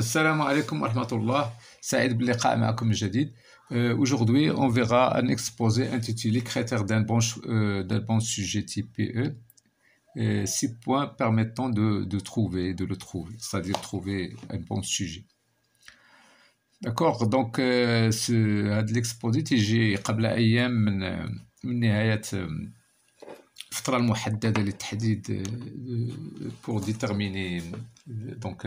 Salam alaikum ورحمة الله سعيد باللقاء Aujourd'hui, on verra un exposé intitulé Critères euh, d'un bon, sujet type PE. six points permettant de, trouver, de le trouver, c'est-à-dire trouver un bon sujet. D'accord Donc, euh, ce هذا l'exposé للتحديد euh, pour déterminer donc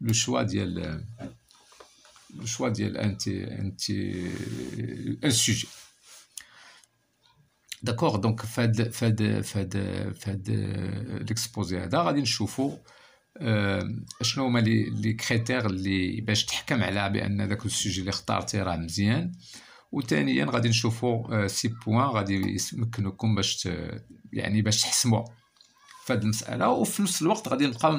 لو شوا ديال لو شوا ديال انتي انتي السوجي داكوغ دونك فهاد فهاد فهاد فهاد ليكسبوزي هذا غادي نشوفو شنو هما لي كريتير لي باش تحكم على بان داك السوجي اللي اختارتي راه مزيان وثانيا غادي نشوفو سي بوان غادي يمكنكم باش يعني باش تحسموا في المساله وفي نفس الوقت غادي نبقاو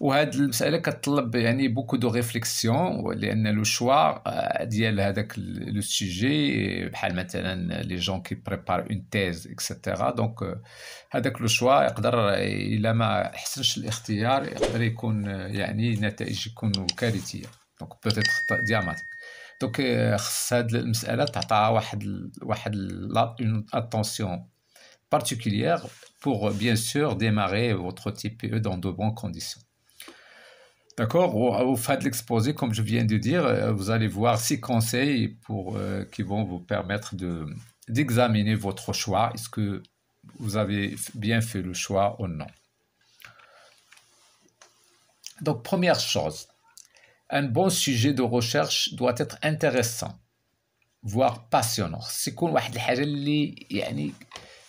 وهذه المساله كتطلب يعني بوكو دو ريفليكسيون لان لو شوا آه، ديال هذاك لو سيجي بحال مثلا لي جون كي بريبار اون تيز اكسيتيرا دونك هذاك لو شوا يقدر الا ما حسنش الاختيار يقدر يكون آه، يعني نتائج يكونوا كارثيه دونك بوتيتر دياماتيك دونك خص هاد المساله تعطى واحد واحد اتونسيون particulière بيان سور sûr démarrer votre TPE دون دو بون كونديسيون D'accord au, fin de l'exposé, comme je viens de dire, euh, vous allez voir six conseils pour, euh, qui vont vous permettre de, d'examiner votre choix. Est-ce que vous avez bien fait le choix ou non Donc, première chose, un bon sujet de recherche doit être intéressant, voire passionnant. C'est quoi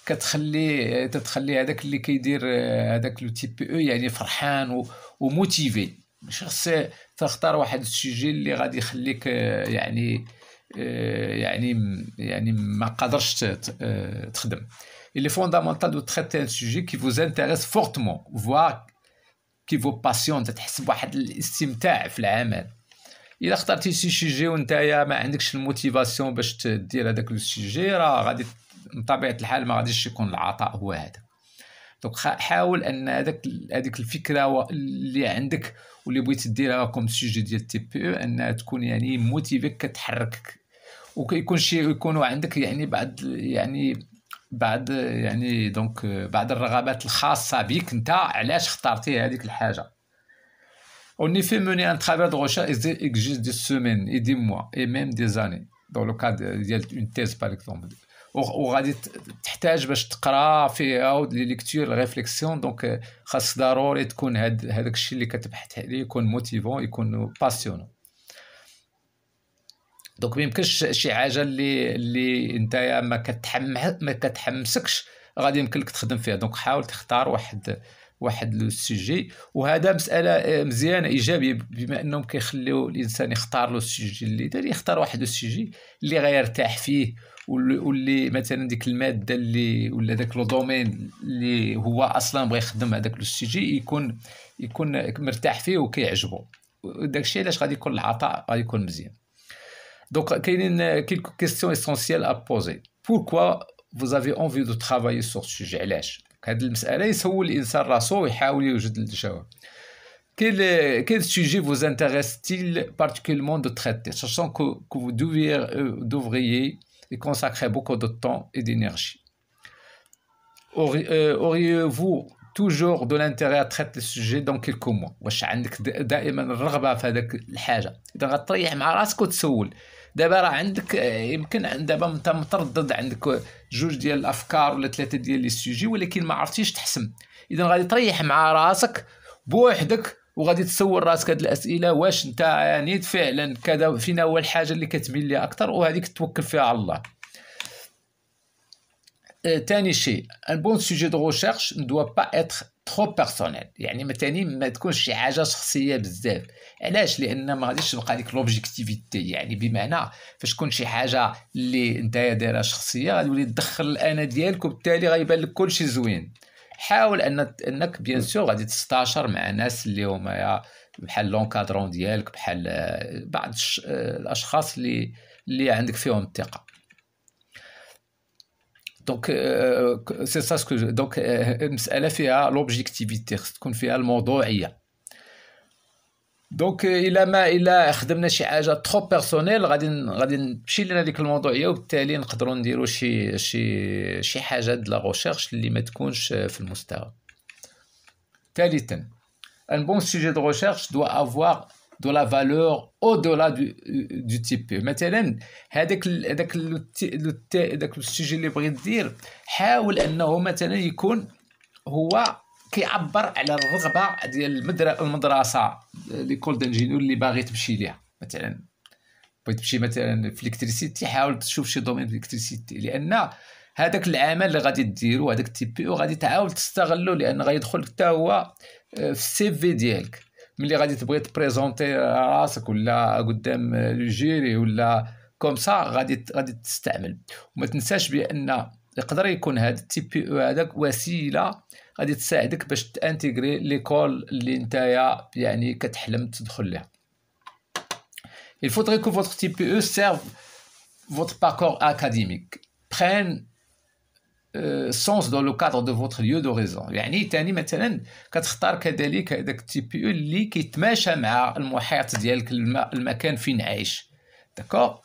كتخلي تتخلي هذاك اللي ou شخص تختار واحد السجل اللي غادي يخليك آه، يعني آه، يعني يعني ما قادرش آه، تخدم il est fondamental de traiter un sujet qui vous intéresse fortement voire qui vous passionne تحس بواحد الاستمتاع في العمل الا اخترتي شي سوجي وانت ما عندكش الموتيفاسيون باش تدير هذاك السوجي راه غادي بطبيعه الحال ما غاديش يكون العطاء هو هذا دونك حاول ان هذاك هذيك الفكره اللي عندك واللي بغيت ديرها كوم سوجي ديال تي بي او انها تكون يعني موتيفيك كتحركك وكيكون شي يكونوا عندك يعني بعض يعني بعض يعني دونك بعض الرغبات الخاصه بك انت علاش اخترتي هذيك الحاجه اوني في موني ان ترافير دو de از qui دي des semaines دي موا mois ميم دي زاني دون لو كاد ديال اون تيز par وغادي تحتاج باش تقرا فيها لي ليكتور ريفليكسيون دونك خاص ضروري تكون هاد هذاك الشيء اللي كتبحث عليه يكون موتيفون يكون باسيونون دونك ميمكنش شي حاجه اللي اللي انت ما كتحمس ما كتحمسكش غادي يمكن لك تخدم فيها دونك حاول تختار واحد واحد لو سوجي وهذا مساله آه، مزيانه ايجابيه بما انهم كيخليو الانسان يختار لو سوجي اللي داري يختار واحد لو سوجي اللي غيرتاح فيه واللي مثلا ديك الماده اللي ولا داك لو دومين اللي هو اصلا بغى يخدم هذاك لو سوجي يكون يكون مرتاح فيه وكيعجبو داكشي علاش غادي يكون العطاء غادي يكون مزيان دونك كاينين كيلكو كيستيون اسونسييل ا بوزي بوركوا vous avez envie de travailler sur ce sujet علاش هاد المساله يسول الانسان راسو ويحاول يوجد الجواب كيل كيل سوجي فوز انتريستيل بارتيكولمون دو تريتي ساشون كو كو فو دوفير دوفري اي كونساكري بوكو دو تون اي دينيرجي فو توجور دو لانتيغي تريت السوجي دون كيلكو موا واش عندك دائما الرغبه في هذاك الحاجه اذا غتريح مع راسك وتسول دابا راه عندك آه، يمكن دابا انت متردد عندك جوج ديال الافكار ولا ثلاثه ديال لي سوجي ولكن ما عرفتيش تحسم اذا غادي تريح مع راسك بوحدك وغادي تسول راسك هاد الاسئله واش انت يعني فعلا كذا فينا هو الحاجه اللي كتميل ليها اكثر وهذيك توكل فيها على الله ثاني آه، شيء ان بون سوجي دو ريشيرش ندوا با اتر ترو بيرسونيل يعني مثلا ما تكونش شي حاجه شخصيه بزاف علاش لان ما غاديش تبقى ديك لوبجيكتيفيتي يعني بمعنى فاش تكون شي حاجه اللي انت دايرها شخصيه غادي تدخل الانا ديالك وبالتالي غيبان لك كلشي زوين حاول ان انك بيان سور غادي تستاشر مع ناس اللي هما بحال لونكادرون ديالك بحال آه، بعض آه، الاشخاص اللي اللي عندك فيهم الثقه Donc, c'est ça ce que Donc, elle a fait l'objectivité, qu'on fait دونك que خدمنا شي حاجه غادي غادي لنا الموضوعيه وبالتالي نقدروا نديروا شي شي شي حاجه د لا اللي ما تكونش في المستوى ثالثا un bon sujet de recherche doit avoir لا فالور او au-delà دو تي بي مثلا هذاك هذاك هذاك السوجي اللي بغيت دير حاول انه مثلا يكون هو كيعبر على الرغبه ديال المدرسه ليكول دانجينيور اللي باغي تمشي ليها مثلا بغيت تمشي مثلا في الكتريسيتي حاول تشوف شي دومين في الكتريسيتي لان هذاك العمل اللي غادي ديرو هذاك التي بي او غادي تعاود تستغلو لان غيدخل حتى هو آه، في السي في ديالك ملي غادي تبغي تبريزونتي راسك ولا قدام الجيري ولا كوم سا غادي غادي تستعمل وما تنساش بان يقدر يكون هذا التي بي او هذاك وسيله غادي تساعدك باش تانتيغري ليكول اللي نتايا يعني كتحلم تدخل لها il faudrait que votre TPE serve votre parcours académique prenne سونس دون لو كادر دو فوتر ليو دو ريزون يعني ثاني مثلا كتختار كذلك هذاك التي بي يو اللي كيتماشى مع المحيط ديالك المكان فين عايش داكوغ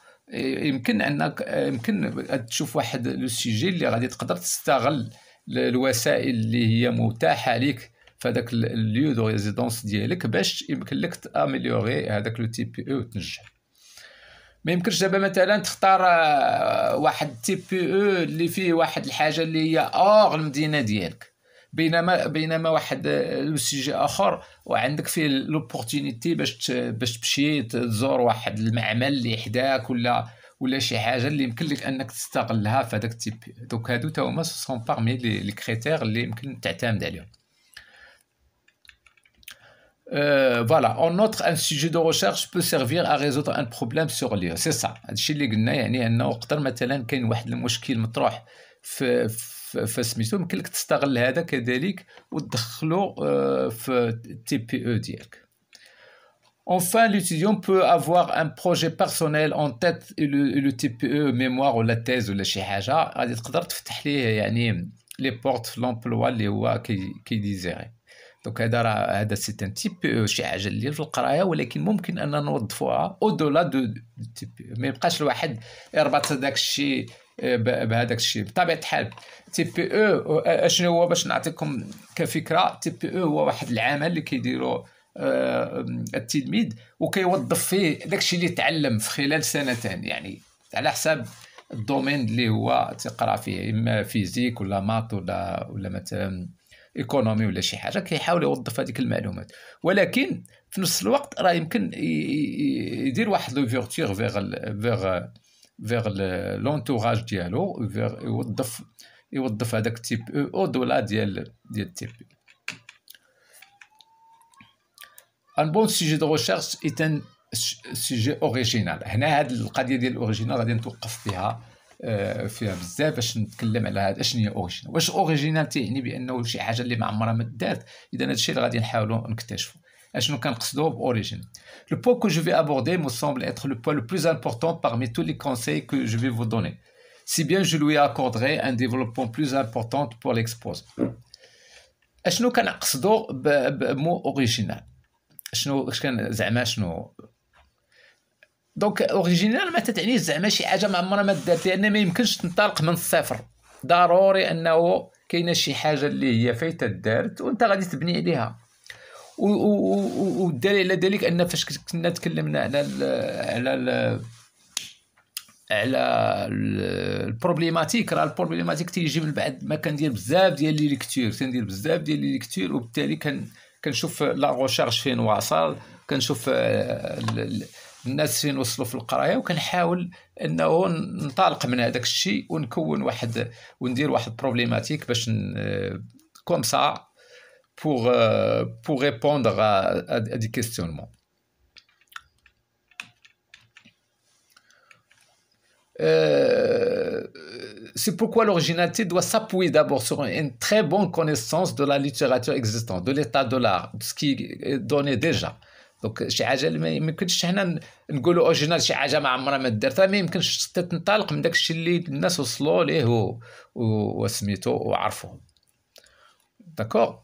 يمكن انك يمكن تشوف واحد لو سيجي اللي غادي تقدر تستغل الوسائل اللي هي متاحه لك فهذاك الليو دو ريزيدونس ديالك باش يمكن لك تاميليوري هذاك لو تي بي او تنجح ما يمكنش دابا مثلا تختار آه، واحد تي بي او اللي فيه واحد الحاجه اللي هي اوغ المدينه ديالك بينما بينما واحد آه، لو سيجي اخر وعندك فيه لوبورتينيتي باش باش تمشي تزور واحد المعمل اللي حداك ولا ولا شي حاجه اللي يمكن لك انك تستغلها في هذاك التيب دوك هادو تا هما سون باغمي لي كريتير اللي يمكن تعتمد عليهم Euh, voilà, en outre, un sujet de recherche peut servir à résoudre un problème sur l'IA, c'est ça. هذا الشيء اللي قلنا يعني انه قدر مثلا كاين واحد المشكل مطروح في في سميتو يمكن لك تستغل هذا كذلك وتدخلو في تي بي او ديالك. Enfin, l'étudiant peut avoir un projet personnel en tête le, le TPE, mémoire ou la thèse ou la شي il غادي تقدر تفتح ليه يعني les portes l'emploi اللي هو دونك هذا راه هذا تي ان او شي حاجه اللي في القرايه ولكن ممكن ان نوظفوها او دولا دو تي او ما يبقاش الواحد يربط داك الشيء آه، بهذاك الشيء بطبيعه الحال تي بي او شنو هو باش نعطيكم كفكره تي بي او هو واحد العمل اللي كيديروا آه، التلميذ وكيوظف فيه داكشي اللي تعلم في خلال سنتين يعني على حساب الدومين اللي هو تقرا فيه اما فيزيك ولا مات ولا ولا مثلا ايكونومي ولا شي حاجه كيحاول يوظف هذيك المعلومات ولكن في نفس الوقت راه يمكن يدير واحد فيغتيغ فيغ فيغ فيغ لونتوراج ديالو فيغ يوظف يوظف هذاك تيب او دولا ديال ديال تيب ان بون سيجي دو ريشيرش ايت ان سيجي اوريجينال هنا هاد القضيه ديال الاوريجينال غادي نتوقف فيها آه، فيها بزاف باش نتكلم على هذا اشنو هي اوريجينال واش اوريجينال تيعني بانه شي حاجه اللي ما عمرها ما دارت اذا هذا الشيء اللي غادي نحاولوا نكتشفوا اشنو كنقصدوا باوريجين لو بو كو جو في ابوردي مو سومبل اتر لو بو لو بلوز امبورطون parmi tous les conseils que je vais vous donner si bien je lui accorderai un développement plus important pour ليكسبوز اشنو كنقصدوا بمو اوريجينال شنو اش كان زعما شنو دونك اوريجينال ما تتعنيش زعما شي حاجه ما عمرها ما دارت لان ما يمكنش تنطلق من الصفر ضروري انه كاينه شي حاجه اللي هي فايته دارت وانت غادي تبني عليها والدليل على ذلك ان فاش كنا تكلمنا على الـ على الـ على البروبليماتيك راه البروبليماتيك تيجي من بعد ما كندير بزاف ديال لي ليكتور كندير بزاف ديال لي ليكتور وبالتالي كنشوف لا غوشارج فين واصل كنشوف الناس فين وصلوا pour, répondre à, à, des questionnements. Euh, c'est pourquoi l'originalité doit s'appuyer d'abord sur une très bonne connaissance de la littérature existante, de l'état de l'art, de ce qui est donné déjà. دونك شي حاجه اللي ما يمكنش حنا نقولوا اوريجينال شي حاجه ما عمرها ما دارتها ما يمكنش تنطلق من داك الشيء اللي الناس وصلوا ليه و... و... وسميتو وعرفوه داكور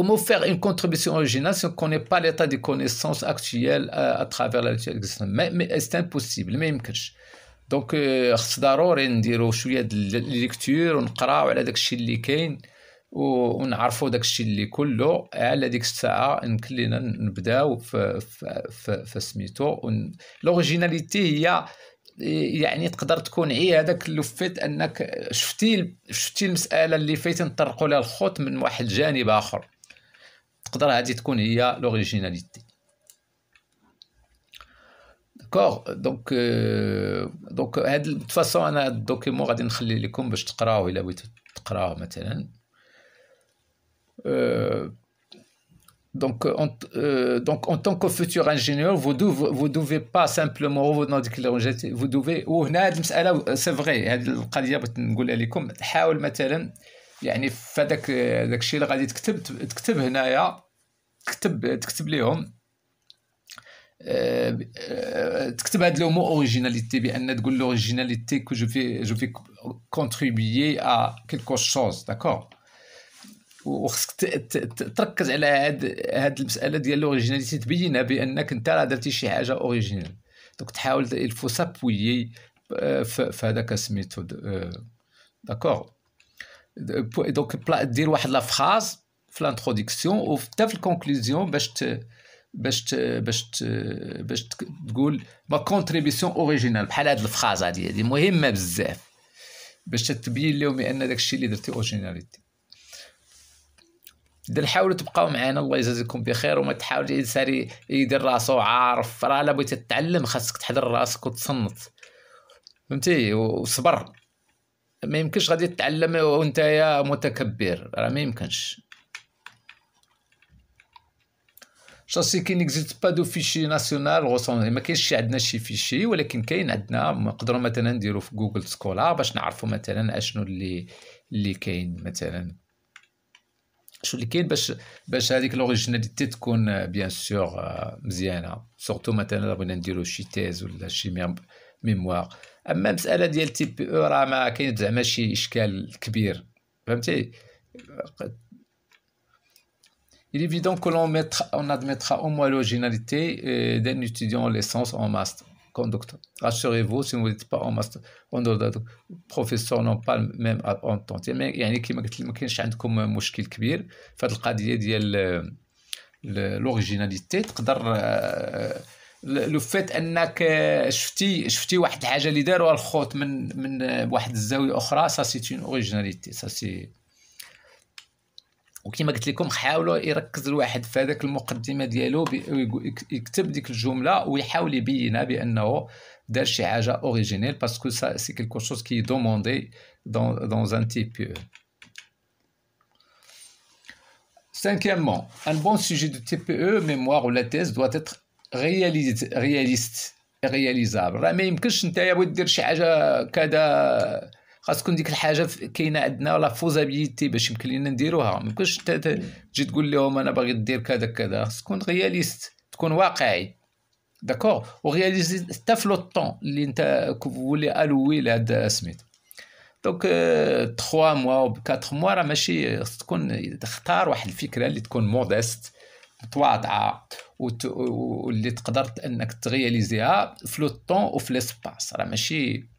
Comment faire une contribution originale si on ne connaît pas l'état des connaissances actuelles à, à travers la littérature existante mais, mais c'est impossible ما يمكنش دونك خص ضروري نديرو شويه د on a des choses qui sont. ونعرفوا داك الشيء اللي كله على ديك الساعه نكلينا نبداو في, في, في, سميتو لوريجيناليتي هي يعني تقدر تكون هي هذاك فيت انك شفتي شفتي المساله اللي فايت نطرقوا لها الخط من واحد الجانب اخر تقدر هذه تكون هي لوريجيناليتي دكور دونك دونك هاد الفاسون انا هاد الدوكيمون غادي نخلي لكم باش تقراوه الا بغيتو تقراوه مثلا donc, en, donc, en tant que futur ingénieur, vous ne devez, vous devez pas simplement vous devez c'est هذه المساله سي فري هذه القضيه بغيت لكم حاول مثلا يعني في داك الشيء اللي غادي تكتب تكتب هنايا تكتب تكتب لهم وخصك تركز على هاد هاد المساله ديال الاوريجيناليتي تبينها بانك انت راه درتي شي حاجه اوريجينال دونك تحاول الفو سابويي في هذاك سميتو داكور دونك دير واحد لا فراز في لانتروديكسيون وحتى في الكونكلوزيون باش باش باش باش تقول ما كونتريبيسيون اوريجينال بحال هاد الفراز هادي هادي مهمه بزاف باش تبين لهم بان داكشي اللي درتي اوريجيناليتي حاولوا تبقاو معنا الله يجازيكم بخير وما تحاولش الانسان يدير راسو عارف راه الا بغيتي تتعلم خاصك تحضر راسك وتصنت فهمتي وصبر ما يمكنش غادي تتعلم وانت يا متكبر راه ما يمكنش شاسي كي نيكزيست با دو فيشي ناسيونال غوسون ما كاينش شي عندنا شي فيشي ولكن كاين عندنا نقدروا مثلا نديرو في جوجل سكولا باش نعرفوا مثلا اشنو اللي اللي كاين مثلا شو اللي كاين باش باش هذيك لوريجيناليتي تكون بيان سور مزيانه سورتو مثلا بغينا نديرو شي تيز ولا شي ميموار اما مساله ديال راه ما Il est évident que l'on on admettra au moins l'originalité d'un étudiant en licence, en master. conducteur. Rassurez-vous, si vous n'êtes pas en master, en dehors de tout, professeur, non pas même en temps. يعني كما قلت ما كاينش عندكم مشكل كبير في هذه القضيه ديال لوريجيناليتي تقدر لو فات انك شفتي شفتي واحد الحاجه اللي داروها الخوت من من واحد الزاويه اخرى سا سي اون اوريجيناليتي سا سي وكما قلت لكم حاولوا يركز الواحد في هذاك المقدمه ديالو يكتب ديك الجمله ويحاول يبينها بانه دار شي حاجه اوريجينيل باسكو سا سي كيلكو شوز كي دوموندي دون دون ان تي بي Cinquièmement, un bon sujet de TPE, e, mémoire ou la thèse doit être réaliste, réaliste réalisable. راه ما يمكنش نتايا بغيت دير شي حاجه كذا خاص تكون ديك الحاجه كاينه عندنا لا فوزابيليتي باش يمكن لينا نديروها ما يمكنش تجي تقول لهم انا باغي ندير كذا كذا خاص تكون رياليست تكون واقعي داكور وغياليزي حتى في لو طون اللي انت كولي الوي لهاد سميت دونك 3 موا و 4 موا راه ماشي خاص تكون تختار واحد الفكره اللي تكون مودست متواضعه واللي تقدر انك تغياليزيها في لو طون وفي ليسباس راه ماشي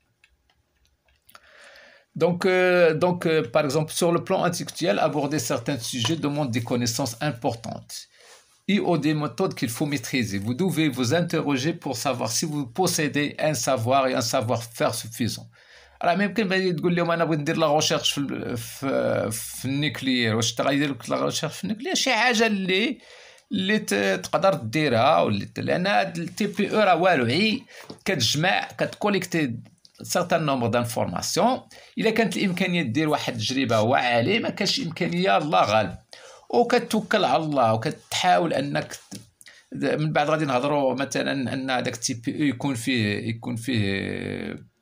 Donc, euh, donc euh, par exemple, sur le plan intellectuel, aborder certains sujets demande des connaissances importantes et a des méthodes qu'il faut maîtriser. Vous devez vous interroger pour savoir si vous possédez un savoir et un savoir-faire suffisant. Alors même que vous بغيت اللي تقدر ديرها هاد التي بي او راه والو هي كتجمع سيغتان نومبر دانفورماسيون الا كانت الامكانيه دير واحد التجربه واعيه ما كانش امكانيه الله غالب وكتوكل على الله وكتحاول انك من بعد غادي نهضروا مثلا ان هذاك التيب e يكون فيه يكون فيه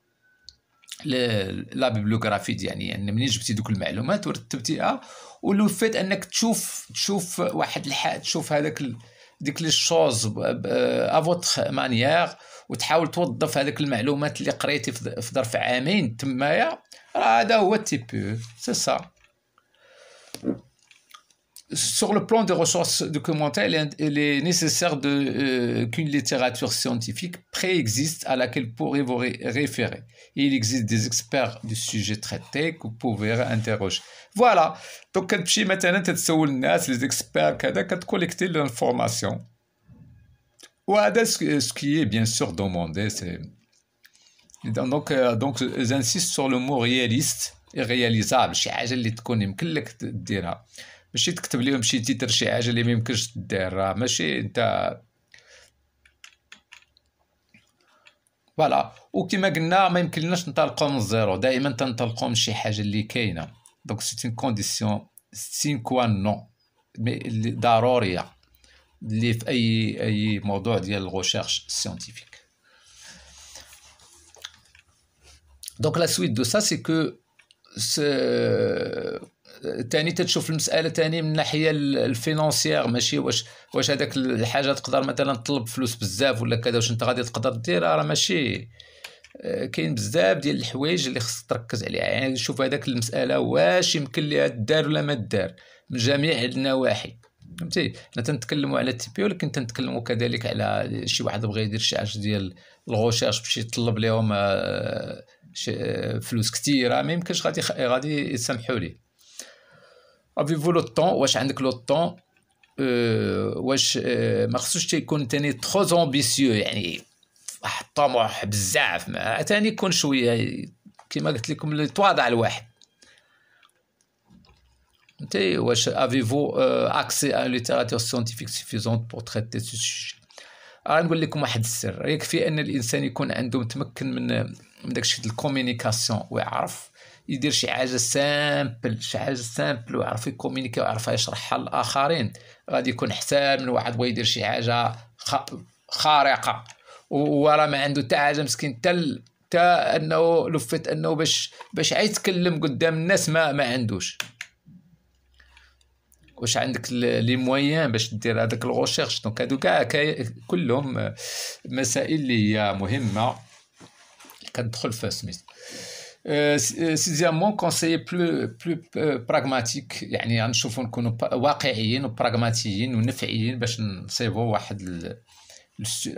لا بيبلوغرافي يعني, يعني منين جبتي دوك المعلومات ورتبتيها ولو فات انك تشوف تشوف واحد الحق تشوف هذاك ديك لي شوز افوتر آه، مانيير وتحاول توظف هذيك المعلومات اللي قريتي في ظرف عامين تمايا راه هذا هو التي بي سي سا sur le plan des ressources documentaires, il est, nécessaire euh, qu'une littérature scientifique préexiste à laquelle pourrez vous référer. il existe des experts du sujet traité que vous pouvez interroger. Voilà. Donc, quand tu maintenant, tu les experts, tu collecté l'information. Ouais, ce ce qui est bien sûr demandé, c'est. Donc, donc j'insiste sur le mot réaliste et réalisable. شي حاجه اللي تكون يمكن لك ديرها ماشي تكتب لهم شي تيتر شي حاجه اللي ما يمكنش دير راه ماشي انت فوالا وكما قلنا ما يمكنناش ننطلقوا من الزيرو دائما تنطلقوا من شي حاجه اللي كاينه دونك سيت اون كونديسيون سين كوا نون ضروريه اللي في اي اي موضوع ديال الغوشيرش سيانتيفيك دونك لا سويت دو سا سي كو تاني تتشوف المساله تاني من الناحيه الفينونسيير ماشي واش واش هذاك الحاجه تقدر مثلا تطلب فلوس بزاف ولا كذا واش انت غادي تقدر دير راه ماشي آه، كاين بزاف ديال الحوايج اللي خصك تركز عليها يعني شوف هذاك المساله واش يمكن ليها دار ولا ما دار من جميع النواحي فهمتي حنا تنتكلموا على تي بي ولكن تنتكلموا كذلك على شي واحد بغى يدير شي حاجه ديال الغوشيرش باش يطلب لهم آه، آه، فلوس كثيره ما يمكنش غادي غادي يسامحوا ليه افيفو لو طون واش عندك لو طون آه، واش ما خصوش تيكون تاني ترو زومبيسيو يعني واحد الطموح بزاف ما تاني يكون شويه كما قلت لكم تواضع الواحد avez-vous euh, accès à une littérature scientifique suffisante pour traiter ce sujet غنقول لكم واحد السر يكفي ان الانسان يكون عنده متمكن من من داكشي الكومينيكاسيون ويعرف يدير شي حاجه سامبل شي حاجه سامبل ويعرف يكومينيكا ويعرف يشرحها للاخرين غادي يكون حساب من واحد بغى يدير شي حاجه خارقه وراه ما عنده حتى حاجه مسكين حتى حتى انه لفت انه باش باش يتكلم قدام الناس ما ما عندوش واش عندك لي موان باش دير هذاك الغوشيرش دونك هادو كاع كلهم مسائل اللي هي مهمه كتدخل في سميث سيزيامون كونسيي بلو بلو براغماتيك يعني غنشوفو نكونو واقعيين وبراغماتيين ونفعيين باش نصيبو واحد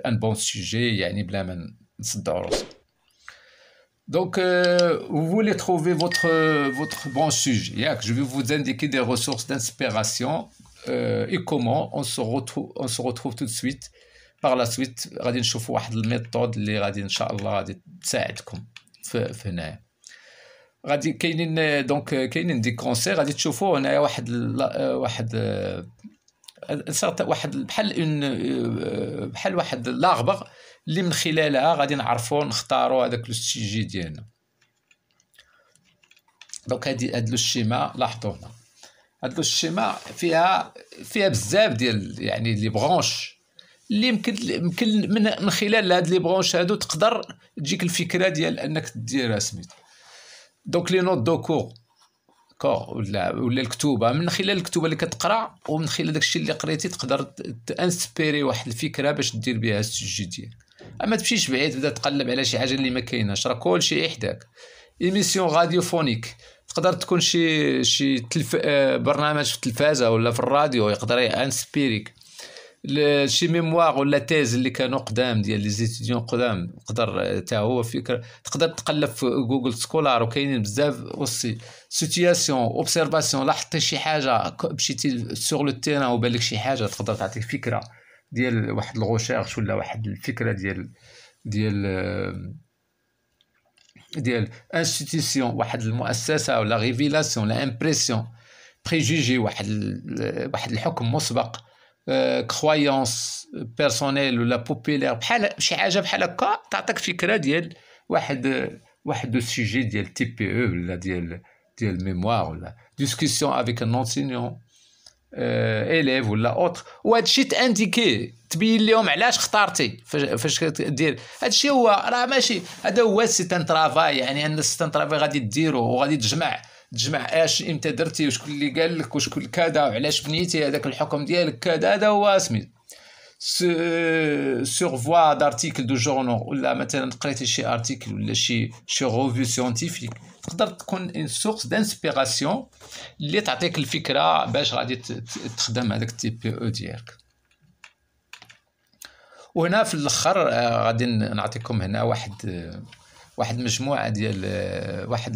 ان بون سوجي يعني بلا ما نصدعو راسنا Donc, euh, vous voulez trouver votre, votre bon sujet. Je vais vous indiquer des ressources d'inspiration euh, et comment on se, retrouve, on se retrouve tout de suite. Par la suite, on va واحد une méthode qui va, شاء الله غادي تساعدكم في, في غادي كاينين دونك كاينين دي كونسير غادي تشوفوا هنايا واحد واحد صارت واحد بحال اون آه، بحال واحد لاغبغ اللي من خلالها غادي نعرفوا نختاروا هذاك لو سيجي ديالنا دونك هادي هاد لو شيما لاحظوا هنا هاد لو شيما فيها فيها بزاف ديال يعني لي برونش اللي يمكن يمكن من, من خلال هاد لي برونش هادو تقدر تجيك الفكره ديال انك دير سميتو دونك لي نوت دو كور داكوغ ولا ولا الكتوبه من خلال الكتوبه اللي كتقرا ومن خلال داكشي اللي قريتي تقدر تانسبيري واحد الفكره باش دير بها السجي ديالك اما تمشيش بعيد تبدا تقلب على شي حاجه اللي ما كايناش راه كلشي حداك ايميسيون راديوفونيك تقدر تكون شي شي تلف... آه، برنامج في التلفازه ولا في الراديو يقدر انسبيريك شي ميموار ولا تيز اللي كانوا قدام ديال لي زيتيديون قدام تقدر تا هو فكره تقدر تقلب في جوجل سكولار وكاينين بزاف اوسي سيتياسيون اوبسيرفاسيون لاحظتي شي حاجه مشيتي سور لو تيران وبالك شي حاجه تقدر تعطيك فكره ديال واحد الغوشيرش ولا واحد الفكره ديال ديال ديال انستيتيسيون واحد المؤسسه ولا ريفيلاسيون ولا امبريسيون بريجيجي واحد واحد الحكم مسبق كرويونس بيرسونيل ولا بوبيلير بحال شي حاجه بحال هكا تعطيك فكره ديال واحد واحد السوجي ديال تي بي او ولا ديال ديال ميموار ولا ديسكسيون افيك ان انسينيون اليف ولا اوتر وهذا الشيء تانديكي تبين لهم علاش اختارتي فاش كدير هذا الشيء هو راه ماشي هذا هو سيت ان ترافاي يعني ان سيت ان ترافاي غادي ديرو وغادي تجمع تجمع اش امتى درتي وشكون اللي قال لك وشكون كذا وعلاش بنيتي هذاك الحكم ديالك كذا هذا هو سميت سور فوا دارتيكل دو جورنو ولا مثلا قريتي شي ارتيكل ولا شي شي روفيو سيونتيفيك تقدر تكون ان سورس دانسبيراسيون اللي تعطيك الفكره باش غادي تخدم هذاك التي بي او ديالك وهنا في الاخر آه، غادي نعطيكم هنا واحد آه، واحد مجموعه ديال آه، واحد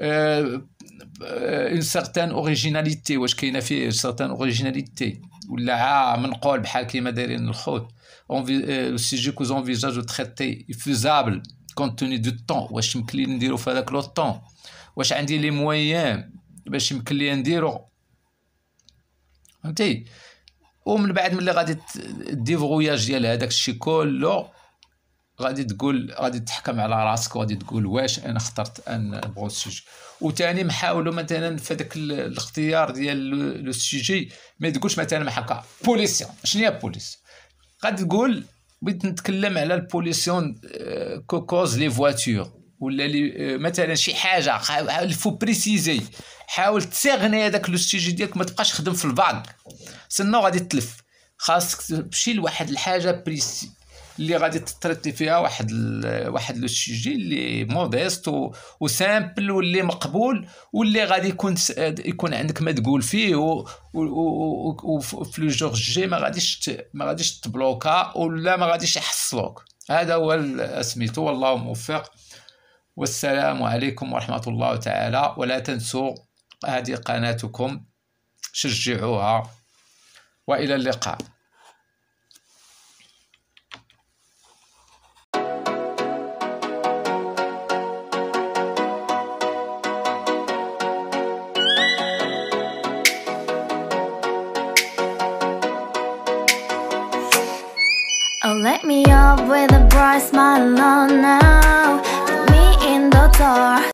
اون سارتان اوريجيناليتي واش كاينه فيه سارتان اوريجيناليتي ولا عا منقول بحال كيما دايرين الخوت لو سيجي كو زونفيزاج دو فيزابل كونتوني توني دو طون واش يمكن لي نديرو في هذاك لو طون واش عندي لي مويان باش يمكن لي نديرو فهمتي ومن بعد ملي غادي ديفغوياج ديال هذاك الشيء كله غادي تقول غادي تحكم على راسك وغادي تقول واش انا اخترت ان نبغوا السجي وثاني محاولوا مثلا في هذاك الاختيار ديال لو سيجي ما تقولش مثلا هكا بوليسيون شنو هي بوليس غادي تقول بغيت نتكلم على البوليسيون آه، كوكوز لي فواتور ولا لي آه، مثلا شي حاجه الفو بريسيزي حاول تسيغني هذاك لو سيجي ديالك ما تبقاش خدم في الباك سنو غادي تلف خاصك تمشي لواحد الحاجه بريسي اللي غادي تتريتي فيها واحد الـ واحد لو سوجي اللي موديست وسامبل واللي مقبول واللي غادي يكون يكون عندك ما تقول فيه و... وفي لو جور جي ما غاديش ما غاديش تبلوكا ولا ما غاديش يحصلوك هذا هو سميتو والله موفق والسلام عليكم ورحمه الله تعالى ولا تنسوا هذه قناتكم شجعوها والى اللقاء Wake me up with a bright smile on now Put me in the door